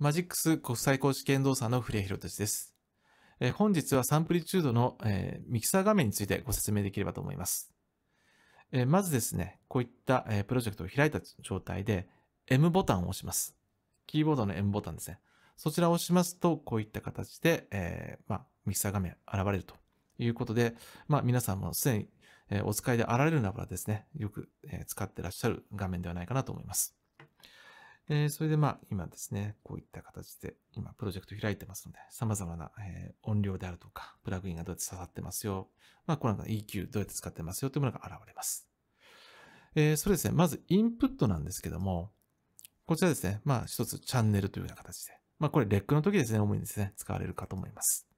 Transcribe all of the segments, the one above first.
マジックス国際公式演動さんの古谷博哲です。え本日はサンプリチュードの、えミキサー画面についてご説明できればと思います。えまずですね、こういった、えプロジェクトを開いた状態で M ボタンを押します。キーボードの M ボタンですね。そちらを押しますと、こういった形で、えまあ、ミキサー画面現れるということで、まあ、皆さんもすでに、えお使いであられるならばですね、よく、え使ってらっしゃる画面ではないかなと思います。えー、それでまあ今ですね、こういった形で今プロジェクト開いてますので、様々な、え音量であるとか、プラグインがどうやって刺さってますよ、まあこの中の EQ どうやって使ってますよというものが現れます。えー、それですね、まずインプットなんですけども、こちらですね、まあ一つチャンネルというような形で、まあこれレックの時ですね、主にですね、使われるかと思います。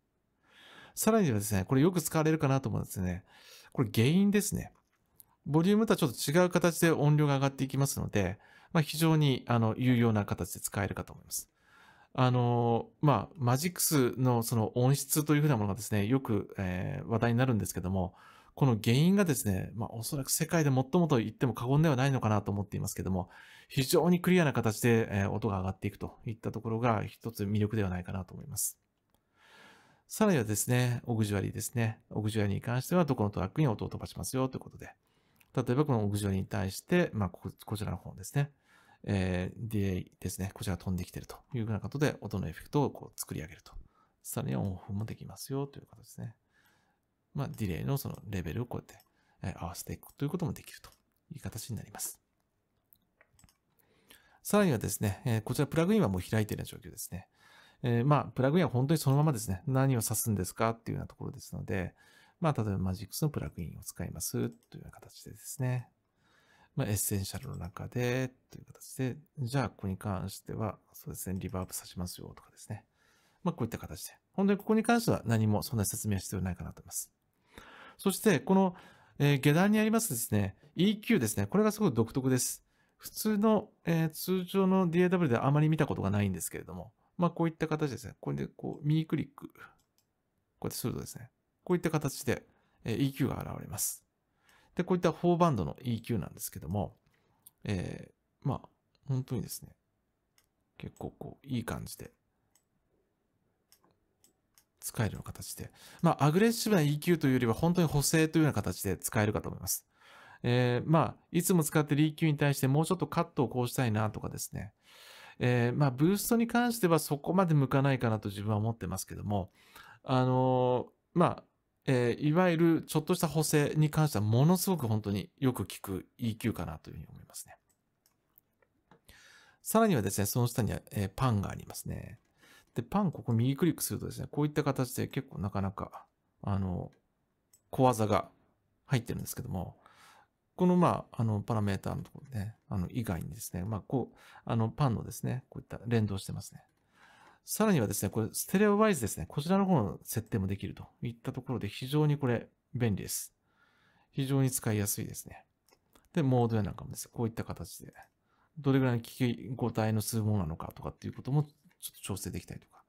さらにはですね、これよく使われるかなと思うんですね。これ原因ですね。ボリュームとはちょっと違う形で音量が上がっていきますので、まあ、非常にあの有用な形で使えるかと思います。あの、まあ、マジックスのその音質というふうなものがですね、よく、えー、話題になるんですけども、この原因がですね、まあ、おそらく世界で最もと言っても過言ではないのかなと思っていますけども、非常にクリアな形で、えー、音が上がっていくといったところが一つ魅力ではないかなと思います。さらにはですね、オグジュアリーですね。オグジュアリーに関しては、どこのトラックに音を飛ばしますよということで。例えばこの屋上に対して、まあ、こちらの方ですね、えー、DA ですね、こちらが飛んできてるというようなことで、音のエフェクトをこう作り上げると。さらにはオンオフもできますよということですね。まあ、ディレイのそのレベルをこうやって、え合わせていくということもできるという形になります。さらにはですね、えこちらプラグインはもう開いている状況ですね。えまあ、プラグインは本当にそのままですね、何を指すんですかっていうようなところですので、まあ、例えばマジックスのプラグインを使いますというような形でですね。まあ、エッセンシャルの中でという形で、じゃあ、ここに関しては、そうですね、リバーブさせますよとかですね。まあ、こういった形で。本当にここに関しては何もそんな説明は必要ないかなと思います。そして、この、えー、下段にありますですね、EQ ですね。これがすごい独特です。普通の、えー、通常の DAW ではあまり見たことがないんですけれども、まあ、こういった形ですね。これで、こう、右クリック、こうやってするとですね、こういった形で EQ が現れます。で、こういった4バンドの EQ なんですけども、えー、まあ、本当にですね、結構こう、いい感じで、使えるような形で、まあ、アグレッシブな EQ というよりは、本当に補正というような形で使えるかと思います。えー、まあ、いつも使ってる EQ に対してもうちょっとカットをこうしたいなとかですね。えー、まあ、ブーストに関してはそこまで向かないかなと自分は思ってますけども、あのー、まあ、えー、いわゆるちょっとした補正に関してはものすごく本当によく効く EQ かなというふうに思いますね。さらにはですね、その下には、えー、パンがありますね。で、パンここ右クリックするとですね、こういった形で結構なかなか、あの、小技が入ってるんですけども、この、まあ、あの、パラメーターのところね、あの、以外にですね、まあ、こう、あの、パンのですね、こういった連動してますね。さらにはですね、これ、ステレオワイズですね。こちらの方の設定もできるといったところで非常にこれ便利です。非常に使いやすいですね。で、モードやなんかもですね、こういった形で、どれぐらいの聞き応体の数ものなのかとかっていうこともちょっと調整できたりとか。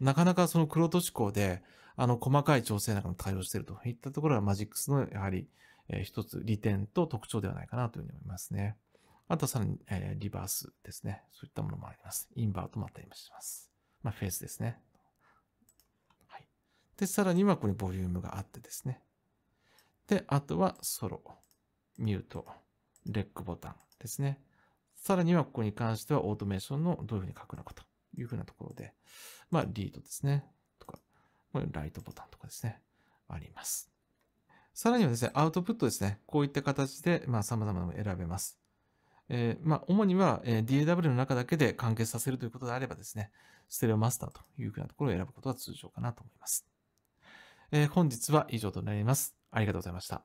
なかなかその黒と志向で、あの、細かい調整なんかも対応しているといったところがマジックスのやはり、え一つ利点と特徴ではないかなというふうに思いますね。あとはさらに、えリバースですね。そういったものもあります。インバートもあったりもします。まあ、フェーズですね。はい。で、さらにはこれボリュームがあってですね。で、あとはソロ、ミュート、レックボタンですね。さらにはここに関してはオートメーションのどういうふうに書くのかというふうなところで、まあ、リードですね。とか、これライトボタンとかですね。あります。さらにはですね、アウトプットですね。こういった形で、まあ、様々なものを選べます。えー、まあ、主には、え DAW の中だけで完結させるということであればですね、ステレオマスターというふうなところを選ぶことが通常かなと思います。えー、本日は以上となります。ありがとうございました。